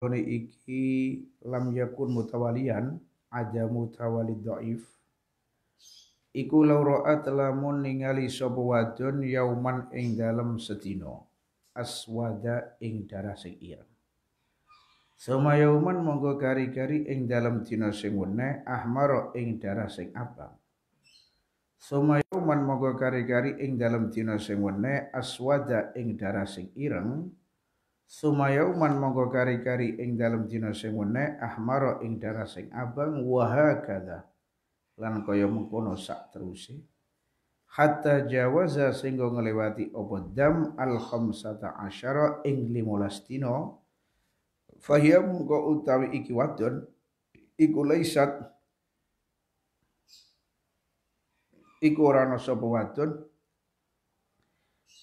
Kone iki lam yakun mutawalian aja mutawali doif. Iku lauraat lamun ningali sopo wadon yauman ing dalam setino, Aswada ing darah sing ireng. Iya. Soma yauman monggo kari-kari ing dalam dina sing wene, ahmaro ing darah sing abang. Soma yauman monggo kari-kari ing dalam dina sing wene, aswada ing darah sing ireng. Sumayauman monggo kari-kari ing dalem dina sing meneh ahmara ing darah sing abang wa hakadha. Lan kaya mengkono sak teruse. Hatta jawaza singgo ngelewati apa dam al khamsata asyara ing 15 dina. Fahiya utawi iki wadon iku laisat iku ora ana sapa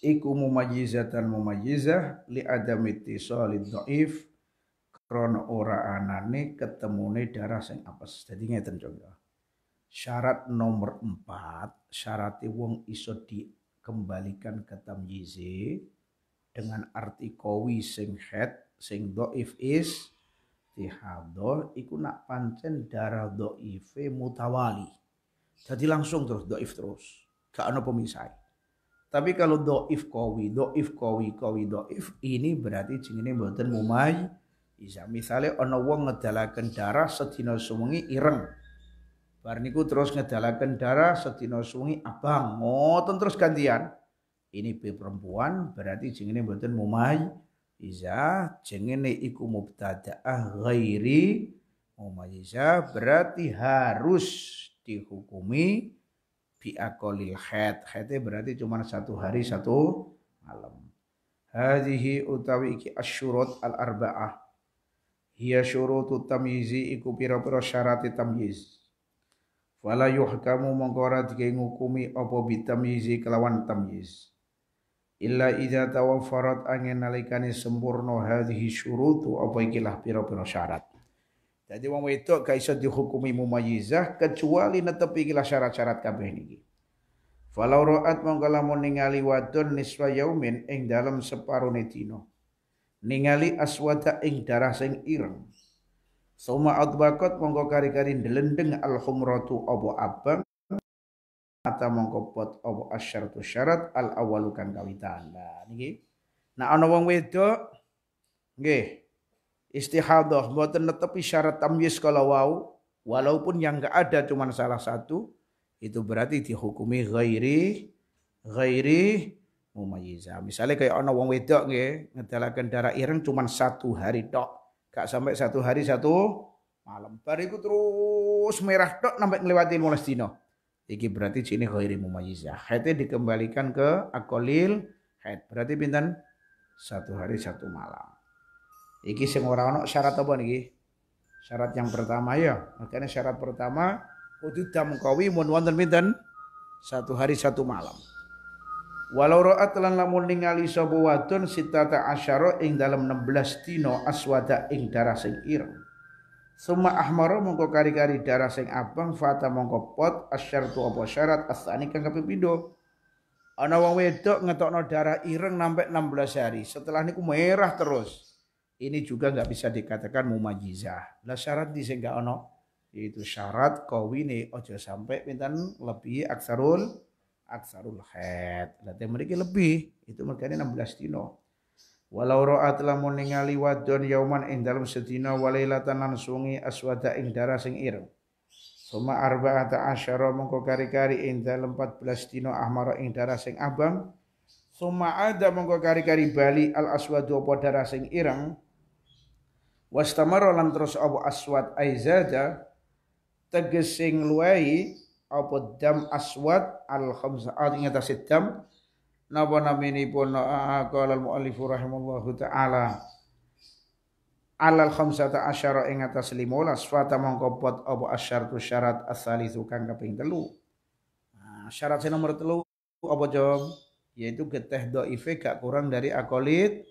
iku mumajizatan mumajizah li adamiti solid doif krono ora anane ketemune darah sing apes. Jadi ngeten contoh. Syarat nomor empat, syarati wong iso dikembalikan ke tamjizi dengan arti kowi sing het sing doif is istihadhor iku nak pancen darah doife mutawali. Jadi langsung terus doif terus. Gak ada pemisahnya. Tapi kalau doif kowi, doif kowi, kowi doif, ini berarti jengene mboten mumay. Iza misalnya ono wong ngedalaken darah sedina suwengi ireng. Barniku terus ngedalakan darah sedina suwengi abang, ngoten terus gantian. Ini B perempuan berarti jengene mboten mumay. Iza jengene iku mubtada'ah ghairi Iza iya, berarti harus dihukumi biakolil khat. Khatnya berarti cuma satu hari satu malam. hadhi utawi iki asyurut al arba'ah. Hiya syurutu tamyizi iku pira-pira syarat tamyiz. Wala yuhkamu mengkora ora ngukumi apa bitamyizi kelawan tamyiz. Illa idza tawaffarat angin nalikani sempurna hadhi syurutu apa ikilah pira-pira syarat. Jadi wong wedok gak iso dihukumi mumayyizah kecuali netepi kila syarat-syarat kabeh niki. Falau roat mongko lamun ningali wadon niswa yaumin ing dalem separone dina. Ningali aswada ing darah sing ireng. Suma adbaqat mongko kari-kari ndelendeng al-humratu apa abang atau mongko pot apa asyaratu syarat al awalukan kang kawitan. Nah niki. Nah ana wong wedok nggih istihadah mboten netepi syarat tamyiz kalau wau walaupun yang enggak ada cuman salah satu itu berarti dihukumi ghairi ghairi mumayyiza. Misalnya kayak ana wong wedok nggih ngedalaken darah ireng cuman satu hari tok. Gak sampai satu hari satu malam. Bariku terus merah tok sampai ngelewati mulai dino. Iki berarti sini ghairi mumayyiza. Haidnya dikembalikan ke akolil haid. Berarti pinten satu hari satu malam. Iki sing ora ono syarat apa niki? Syarat yang pertama ya. Makanya syarat pertama kudu dam mun wonten pinten? Satu hari satu malam. Walau ra'at lan lamun ningali sapa wadon sitata asyara ing dalam 16 dina aswada ing darah sing ireng. Suma ahmara mongko kari-kari darah sing abang fata mongko pot asyartu apa syarat asani kang kaping Ana wong wedok ngetokno darah ireng nampak 16 hari. Setelah niku merah terus ini juga nggak bisa dikatakan mumajizah. Lah syarat di sehingga ono yaitu syarat kawini ojo sampai mintan lebih aksarul aksarul head. Lah mereka lebih itu mereka ini 16 dino. Walau roa telah meninggali wadon yauman ing dalam sedina walailatan lan sungi aswada ing darah sing ireng. Suma arba'ata asyara mongko kari-kari ing dalam 14 dino ahmara ing darah sing abang. Suma ada mongko kari-kari bali al aswadu apa darah sing ireng Wastamara lan terus Abu Aswad aizada tegesing luai apa dam aswad al khamsa ah, ing atas dam napa pun ah, qala al muallif rahimallahu taala alal khamsata asyara ing atas 15 swata mongko pot apa asyartu syarat asali kang kaping telu nah, syarat nomor telu apa jom yaitu geteh doife gak kurang dari akolit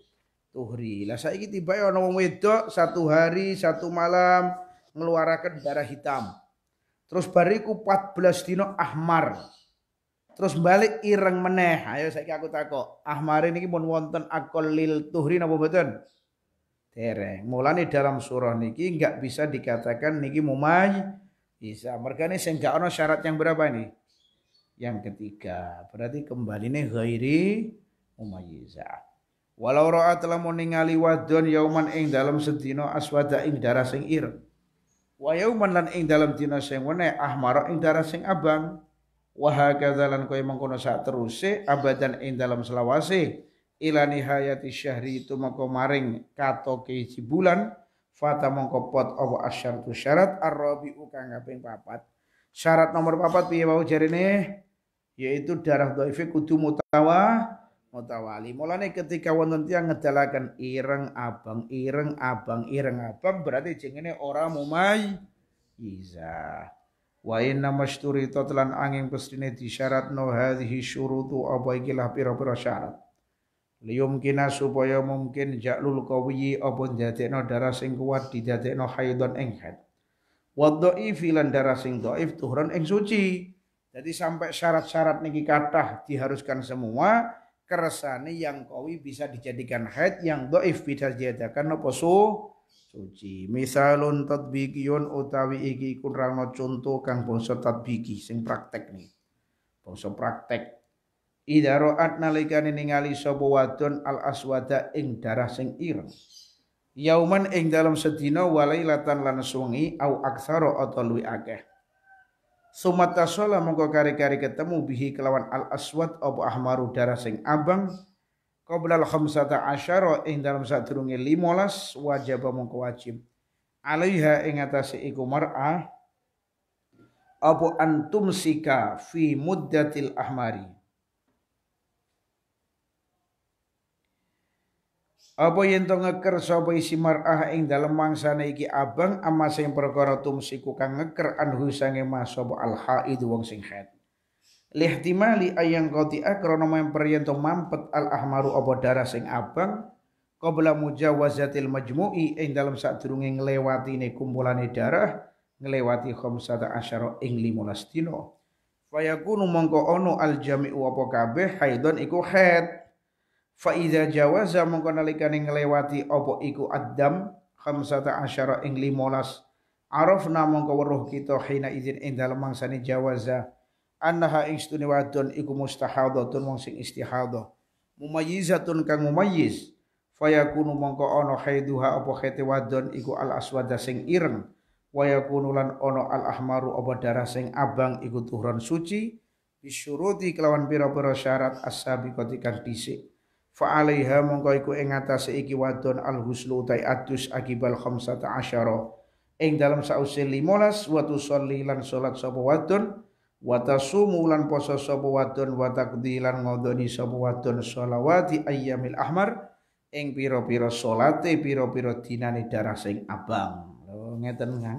tuhri. Lah saiki tiba ya wong wedok satu hari satu malam mengeluarkan darah hitam. Terus bariku 14 dino ahmar. Terus balik ireng meneh. Ayo saya aku takok, ahmar ini pun wonten lil tuhri napa mboten? Tereng. Mulane dalam surah niki nggak bisa dikatakan niki mumay bisa. Mereka ini sehingga ada syarat yang berapa ini? Yang ketiga. Berarti kembali nih ghairi mumayyizah. Walau ro'a telah meninggali wadon yauman ing dalam sentino aswada ing darah sing ir, Wa yauman lan ing dalam dina sing wene ahmara ing darah sing abang. Wa hakadza lan koyo mengkono saat teruse abadan ing dalam selawase ila nihayati syahri itu mako maring kato keisi bulan fata mengko pot apa asyartu syarat arrobi kang kaping papat. Syarat nomor papat piye wau jarine yaitu darah dhaifi kudu mutawa mutawali. Mulane ketika wonten tiyang ngedalaken ireng abang, ireng abang, ireng abang berarti jengene ora mumay iza. Wa inna mashturi tatlan angin pestine no hadhi syurutu apa ikilah pira-pira syarat. kina supaya mungkin jaklul kawiyi apun ndadekno darah sing kuat di haidon ing haid. Wa dhaifi filan darah sing do'if tuhran ing suci. Jadi sampai syarat-syarat niki kathah diharuskan semua, keresane yang kowi bisa dijadikan haid yang doif bisa dijadikan apa su suci misalun tatbikiyun utawi iki kurang contoh kang bangsa tatbiki sing praktek nih bangsa praktek Ida ro'at nalikani ningali sopo wadun al aswada ing darah sing ireng yauman ing dalam sedina walai lan sungi au aksaro atau luwi akeh Sumata sholah mongko kari-kari ketemu bihi kelawan al aswad abu ahmaru darah sing abang qoblal khamsata asyara ing dalam sadurunge limolas wajib mongko wajib alaiha ing atase iku mar'ah apa antum sika fi muddatil ahmari Apa yang to ngeker sapa isi mar'ah ing dalam mangsa naiki abang ama sing perkara tumsiku kang ngeker anhu sange mas sapa alha itu wong sing haid. Lihtimali ayang qati'a akrono memper yentong mampet al ahmaru apa darah sing abang muja wazatil majmu'i ing dalem ngelewati nglewatine kumpulane darah nglewati khomsata asyara ing limulastino. Faya fayakunu mongko ono al jami'u apa kabeh haidon iku haid fa iza jawaza mongko nalikane lewati apa iku addam khamsata asyara ing 15 arafna mongko weruh kita hina izin ing dalem mangsane jawaza annaha istuni stune wadon iku mustahadatun wong sing istihadah mumayyizatun kang mumayyiz fayakunu mongko ana haiduha apa khate wadon iku al aswada sing ireng yakunu lan ana al ahmaru apa darah sing abang iku tuhron suci bisyuruti kelawan pira-pira syarat as-sabiqati kang dhisik fa alaiha mongko iku ing atase iki wadon al huslu utai adus akibal khamsata asyara ing dalam sause limolas watu tusolli lan salat sapa wadon wa tasumu lan poso sapa wadon wa taqdi lan ngodoni sapa wadon sholawati ayyamil ahmar ing pira-pira solate pira-pira dinane darah sing abang lho ngeten kan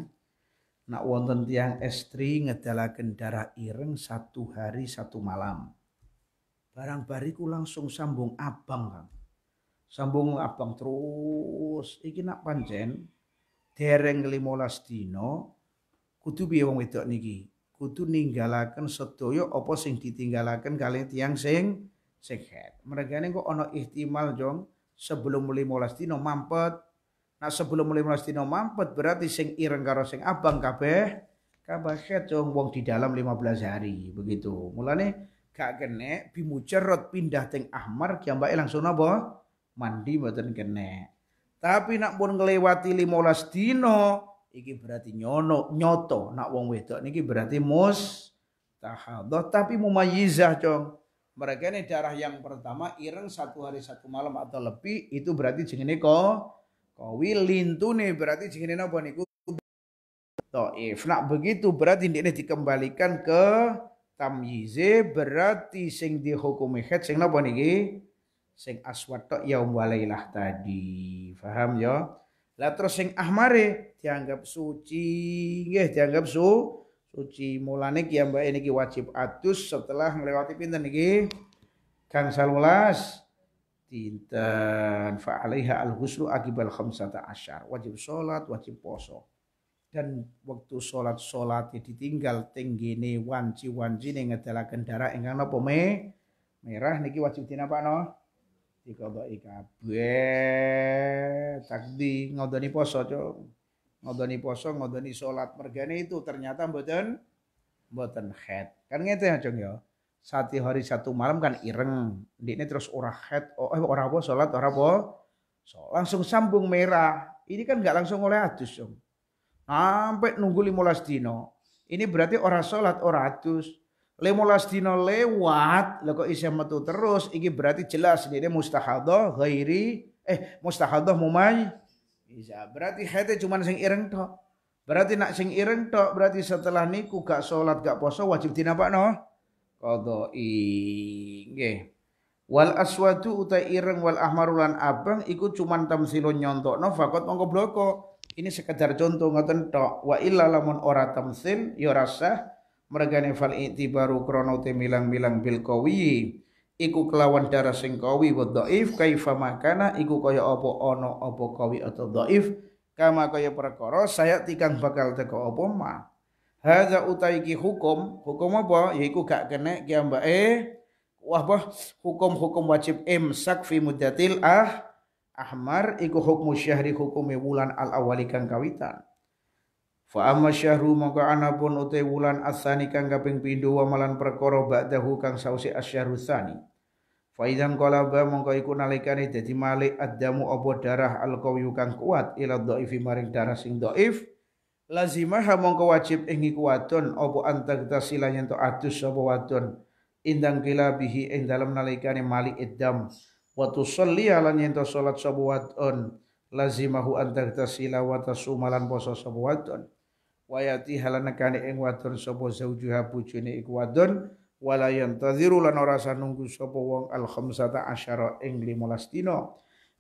nak wonten tiang estri ngedalaken darah ireng satu hari satu malam Barang bariku langsung sambung abang Kang. Sambung abang terus iki nak panjen dereng 15 dina kudu piye wong wedok niki? Kudu ninggalaken sedaya apa sing ditinggalaken kalian tiang sing sehat. Mereka kok ono ihtimal jong sebelum 15 dina mampet Nah sebelum mulai mulai dino mampet berarti sing ireng karo sing abang kabeh kabeh jong wong di dalam 15 hari begitu. Mulane gak kene bimujarrad pindah teng ahmar kiambake langsung napa mandi mboten kene tapi nak pun ngelewati 15 dino iki berarti nyono nyoto nak wong wedok niki berarti mus tahadhah tapi mumayyizah cong mereka ini darah yang pertama ireng satu hari satu malam atau lebih itu berarti jengene ko kowi lintu nih berarti jengene napa niku Toif. Nak begitu berarti ini dikembalikan ke tamyize berarti sing dihukumi head sing napa niki sing aswad tok yaum walailah tadi paham ya lah terus sing ahmare dianggap suci nggih dianggap su suci mulane ki mbak ini ki wajib adus setelah melewati pinten niki kang salulas tinta fa alaiha al husnu akibal khamsata asyar wajib sholat wajib poso dan waktu sholat sholat ya ditinggal tinggi nih wanci wanci nih ngedala kendara enggak nopo me merah niki wajib dina apa no bae kabeh takdi ngodoni poso cok ngodoni poso ngodoni sholat mergane itu ternyata mboten mboten head kan ngerti ya cok ya satu hari satu malam kan ireng di ini terus ora head oh eh, ora apa sholat ora apa so, langsung sambung merah ini kan nggak langsung oleh adus dong. Sampai nunggu 15 dino. Ini berarti orang sholat orang atus. 15 dino lewat, lo kok isya metu terus, ini berarti jelas ini mustahadah ghairi eh mustahadah mumay. Bisa. Berarti hati cuma sing ireng tok. Berarti nak sing ireng tok, berarti setelah niku gak sholat gak poso wajib tina no Qadai. inge Wal aswatu utai ireng wal ahmarulan abang iku cuman tamsilun no fakot mongko bloko ini sekedar contoh ngoten tok. Wa illa lamun ora tamsil ya mereka mergane fal itibaru krono te milang-milang bil qawi iku kelawan darah sing qawi wa dhaif kaifa makana iku kaya apa ana apa qawi atau dhaif kama kaya perkara saya tikang bakal teko apa ma hadza utaiki hukum hukum apa yaiku gak kena ki ambake wah bah hukum-hukum wajib imsak fi muddatil ah ahmar iku hukmu syahri hukumi wulan al awali kang kawitan Fa amma syahru mongko ana pun utai wulan asani kang kaping pindho wa malan perkara ba'dahu kang sausi asyahru sani. Fa idzan qalaba mongko iku nalikane dadi malik adamu apa darah alqawiyu kang kuat ila dhaifi maring darah sing dhaif lazimah mongko wajib ing iku wadon apa antak tasila yen to adus sapa wadon indang bihi ing dalem nalikane malik iddam wa tusalli ala nyinta salat sabuwaton lazimahu lazimahu tasila wa tasumalan poso sabuwaton waton wa yati kane ing wadon sapa zaujuha bojone iku wadon wala yantaziru lan ora sanunggu sapa wong al khamsata asyara ing 15 dina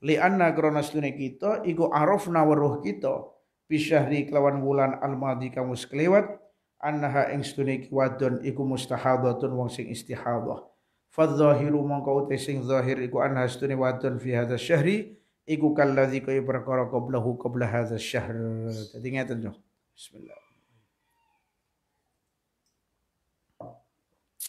li anna krana kita iku arafna weruh kita bisyahri kelawan bulan al madi kang wis kelewat annaha ing sedune iku wadon iku wong sing istihadhah fadzahiru mongko uti sing zahir iku an hastuni wadun fi hadza syahri iku kallazi kaya perkara qablahu qabla hadza syahr dadi ngeten lho bismillah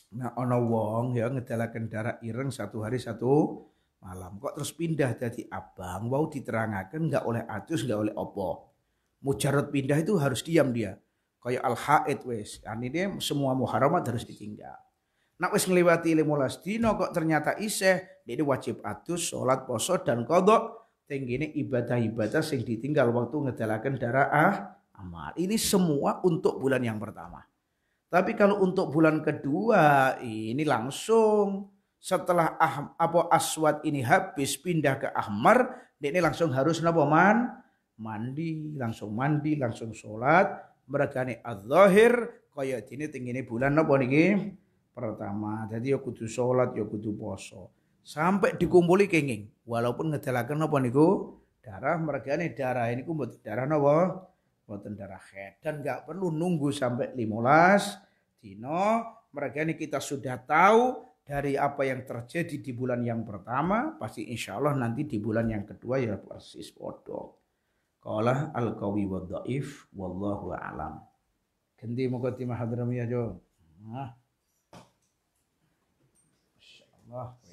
Nah, ono wong ya ngedalakan darah ireng satu hari satu malam. Kok terus pindah dari abang? Wau diterangkan nggak oleh atus nggak oleh opo. Mujarot pindah itu harus diam dia. Kayak al haid wes. Nah, ini dia semua muharamat harus ditinggal. Nak wis ngliwati 15 dino kok ternyata isih, jadi wajib atus salat poso dan kodok ini ibadah-ibadah sing ditinggal waktu ngedalakan darah ah, amal. Ini semua untuk bulan yang pertama. Tapi kalau untuk bulan kedua ini langsung setelah ah, apa aswat ini habis pindah ke ahmar, ini langsung harus naboman man? Mandi, langsung mandi, langsung sholat, mereka ini zahir kaya ini tinggi bulan napa niki? pertama. Jadi ya kudu sholat, ya kudu poso. Sampai dikumpuli kenging. Walaupun ngedalakan apa niku darah mereka ini darah ini kumpul darah apa? Buatan darah head. Dan nggak perlu nunggu sampai limulas, dino. Mereka ini kita sudah tahu dari apa yang terjadi di bulan yang pertama. Pasti insya Allah nanti di bulan yang kedua ya persis bodoh. Kaulah al-kawi wa wallahu alam. Kendi mukaddimah hadramiyah jo. Nah. Nossa.